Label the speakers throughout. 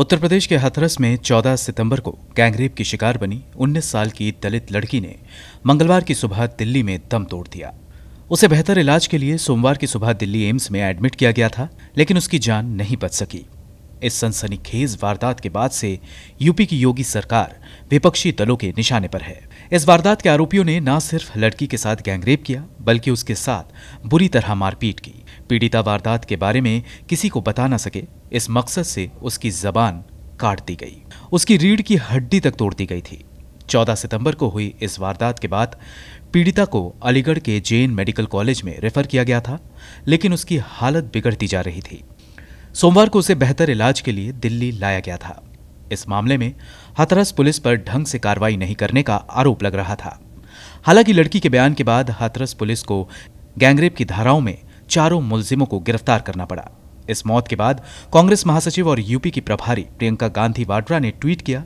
Speaker 1: उत्तर प्रदेश के हथरस में 14 सितंबर को गैंगरेप की शिकार बनी 19 साल की दलित लड़की ने मंगलवार की सुबह दिल्ली में दम तोड़ दिया उसे बेहतर इलाज के लिए सोमवार की सुबह दिल्ली एम्स में एडमिट किया गया था लेकिन उसकी जान नहीं बच सकी इस सनसनीखेज वारदात के बाद से यूपी की योगी सरकार विपक्षी दलों के निशाने पर है इस वारदात के आरोपियों ने न सिर्फ लड़की के साथ गैंगरेप किया बल्कि उसके साथ बुरी तरह मारपीट की पीड़िता वारदात के बारे में किसी को बता ना सके इस मकसद से उसकी जबान काट दी गई उसकी रीढ़ की हड्डी तक तोड़ दी गई थी 14 सितंबर को हुई इस वारदात के बाद पीड़िता को अलीगढ़ के जेएन मेडिकल कॉलेज में रेफर किया गया था लेकिन उसकी हालत बिगड़ती जा रही थी सोमवार को उसे बेहतर इलाज के लिए दिल्ली लाया गया था इस मामले में हाथरस पुलिस पर ढंग से कार्रवाई नहीं करने का आरोप लग रहा था हालांकि लड़की के बयान के बाद हाथरस पुलिस को गैंगरेप की धाराओं में चारों मुलजिमों को गिरफ्तार करना पड़ा इस मौत के बाद कांग्रेस महासचिव और यूपी की प्रभारी प्रियंका गांधी वाड्रा ने ट्वीट किया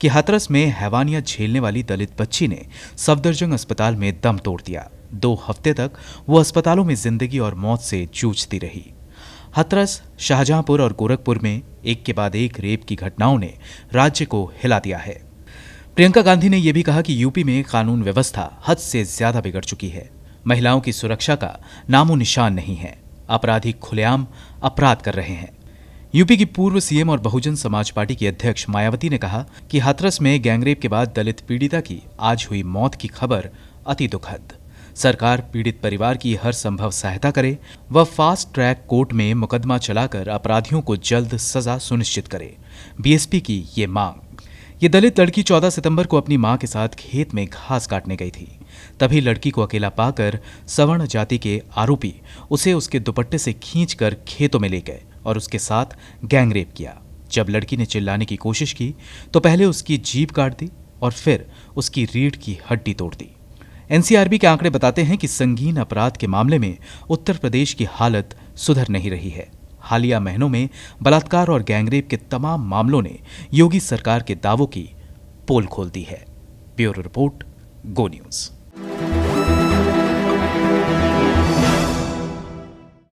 Speaker 1: कि हाथरस में हैवानिया झेलने वाली दलित बच्ची ने सफदरजंग अस्पताल में दम तोड़ दिया दो हफ्ते तक वो अस्पतालों में जिंदगी और मौत से जूझती रही हथरस शाहजहांपुर और गोरखपुर में एक के बाद एक रेप की घटनाओं ने राज्य को हिला दिया है प्रियंका गांधी ने यह भी कहा कि यूपी में कानून व्यवस्था हद से ज्यादा बिगड़ चुकी है महिलाओं की सुरक्षा का नामो निशान नहीं है अपराधी खुलेआम अपराध कर रहे हैं यूपी की पूर्व सीएम और बहुजन समाज पार्टी की अध्यक्ष मायावती ने कहा कि हाथरस में गैंगरेप के बाद दलित पीड़िता की आज हुई मौत की खबर अति दुखद सरकार पीड़ित परिवार की हर संभव सहायता करे व फास्ट ट्रैक कोर्ट में मुकदमा चलाकर अपराधियों को जल्द सजा सुनिश्चित करे बीएसपी की ये मांग ये दलित लड़की 14 सितंबर को अपनी मां के साथ खेत में घास काटने गई थी तभी लड़की को अकेला पाकर सवर्ण जाति के आरोपी उसे उसके दुपट्टे से खींचकर खेतों में ले गए और उसके साथ गैंगरेप किया जब लड़की ने चिल्लाने की कोशिश की तो पहले उसकी जीप काट दी और फिर उसकी रीढ़ की हड्डी तोड़ दी एनसीआरबी के आंकड़े बताते हैं कि संगीन अपराध के मामले में उत्तर प्रदेश की हालत सुधर नहीं रही है हालिया महीनों में बलात्कार और गैंगरेप के तमाम मामलों ने योगी सरकार के दावों की पोल खोल दी है ब्यूरो रिपोर्ट गो न्यूज़